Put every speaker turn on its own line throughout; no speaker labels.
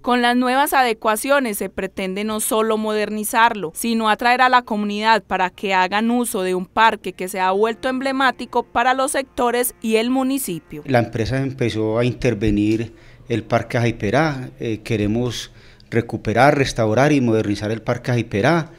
Con las nuevas adecuaciones se pretende no solo modernizarlo, sino atraer a la comunidad para que hagan uso de un parque que se ha vuelto emblemático para los sectores y el municipio.
La empresa empezó a intervenir el Parque Jaiperá, eh, queremos recuperar, restaurar y modernizar el Parque Jaiperá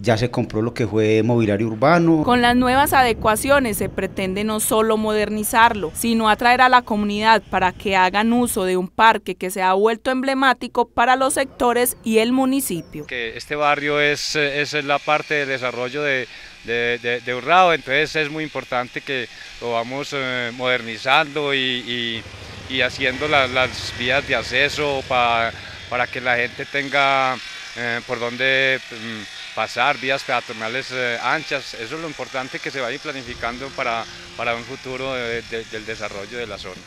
ya se compró lo que fue mobiliario urbano.
Con las nuevas adecuaciones se pretende no solo modernizarlo, sino atraer a la comunidad para que hagan uso de un parque que se ha vuelto emblemático para los sectores y el municipio.
este barrio es, es la parte de desarrollo de, de, de, entonces es muy importante que lo vamos eh, modernizando y, haciendo las vías de acceso para, que la gente tenga eh, por dónde mm, pasar vías peatonales eh, anchas. Eso es lo importante que se va a ir planificando para, para un futuro eh, del desarrollo de la zona.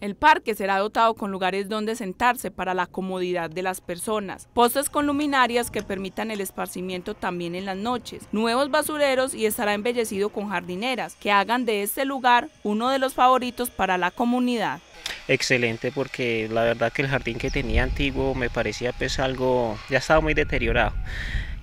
El parque será dotado con lugares donde sentarse para la comodidad de las personas, postes con luminarias que permitan el esparcimiento también en las noches, nuevos basureros y estará embellecido con jardineras que hagan de este lugar uno de los favoritos para la comunidad.
Excelente porque la verdad que el jardín que tenía antiguo me parecía pues algo, ya estaba muy deteriorado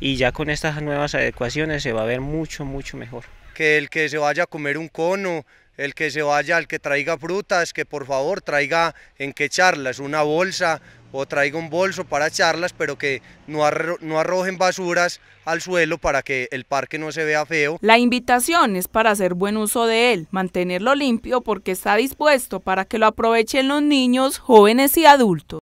y ya con estas nuevas adecuaciones se va a ver mucho, mucho mejor.
Que el que se vaya a comer un cono, el que se vaya, el que traiga frutas, que por favor traiga en qué charlas, una bolsa o traiga un bolso para charlas, pero que no arrojen basuras al suelo para que el parque no se vea feo.
La invitación es para hacer buen uso de él, mantenerlo limpio porque está dispuesto para que lo aprovechen los niños, jóvenes y adultos.